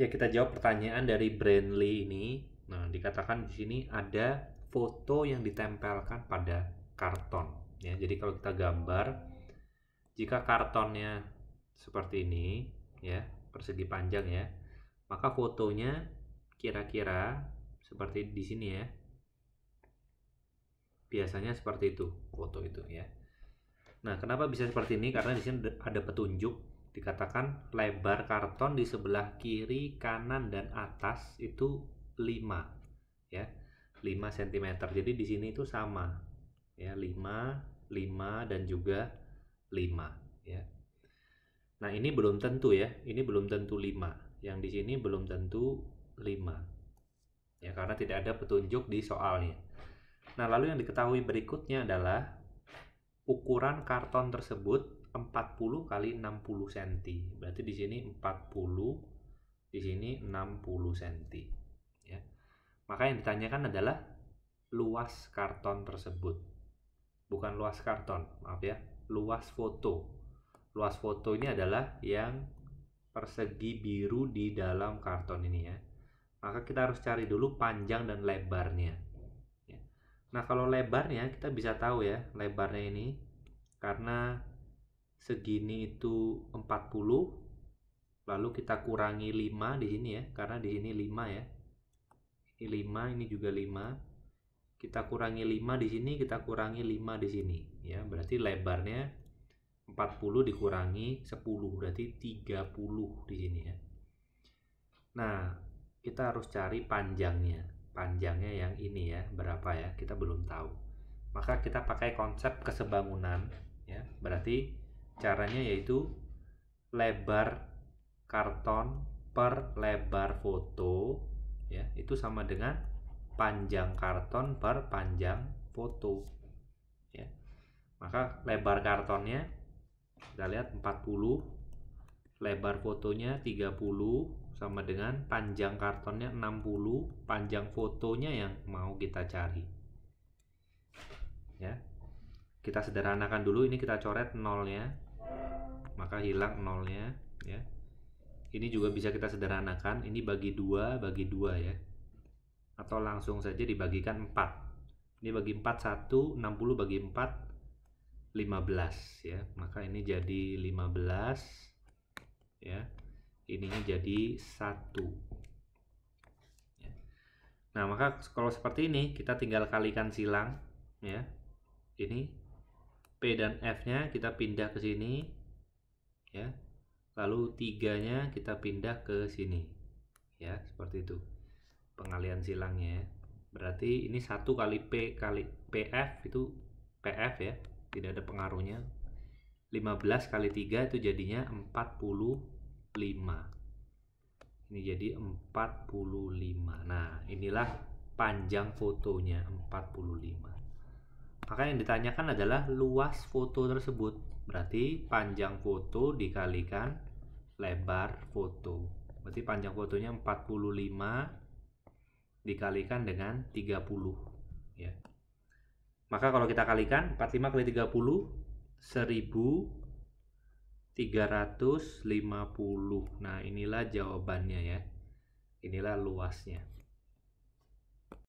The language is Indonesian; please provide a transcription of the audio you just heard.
Ya kita jawab pertanyaan dari Brandly ini. Nah dikatakan di sini ada foto yang ditempelkan pada karton. Ya, jadi kalau kita gambar, jika kartonnya seperti ini, ya persegi panjang ya, maka fotonya kira-kira seperti di sini ya. Biasanya seperti itu foto itu ya. Nah, kenapa bisa seperti ini? Karena di sini ada petunjuk dikatakan lebar karton di sebelah kiri, kanan dan atas itu 5 ya. 5 cm. Jadi di sini itu sama. Ya, 5, 5 dan juga 5 ya. Nah, ini belum tentu ya. Ini belum tentu 5. Yang di sini belum tentu 5. Ya, karena tidak ada petunjuk di soalnya. Nah, lalu yang diketahui berikutnya adalah ukuran karton tersebut 40 kali 60 cm. Berarti di sini 40, di sini 60 cm. Ya. Maka yang ditanyakan adalah luas karton tersebut. Bukan luas karton, maaf ya, luas foto. Luas foto ini adalah yang persegi biru di dalam karton ini ya. Maka kita harus cari dulu panjang dan lebarnya. Ya. Nah, kalau lebarnya kita bisa tahu ya, lebarnya ini karena segini itu 40 lalu kita kurangi 5 di sini ya karena di sini 5 ya ini 5 ini juga 5 kita kurangi 5 di sini kita kurangi 5 di sini ya berarti lebarnya 40 dikurangi 10 berarti 30 di sini ya nah kita harus cari panjangnya panjangnya yang ini ya berapa ya kita belum tahu maka kita pakai konsep kesebangunan ya berarti Caranya yaitu lebar karton per lebar foto ya itu sama dengan panjang karton per panjang foto ya maka lebar kartonnya kita lihat 40 lebar fotonya 30 sama dengan panjang kartonnya 60 panjang fotonya yang mau kita cari ya kita sederhanakan dulu ini kita coret nolnya maka hilang nolnya ya ini juga bisa kita sederhanakan ini bagi dua bagi dua ya atau langsung saja dibagikan 4 ini bagi 4 1 60 bagi 4 15 ya maka ini jadi 15 ya ininya jadi satu ya. nah maka kalau seperti ini kita tinggal kalikan silang ya ini P dan F nya kita pindah ke sini ya lalu tiganya kita pindah ke sini ya seperti itu pengalian silangnya ya. berarti ini satu kali P kali PF itu PF ya tidak ada pengaruhnya 15 kali tiga itu jadinya 45 ini jadi 45 nah inilah panjang fotonya 45 maka yang ditanyakan adalah luas foto tersebut. Berarti panjang foto dikalikan lebar foto. Berarti panjang fotonya 45 dikalikan dengan 30 ya. Maka kalau kita kalikan 45 kali 30 1350. Nah, inilah jawabannya ya. Inilah luasnya.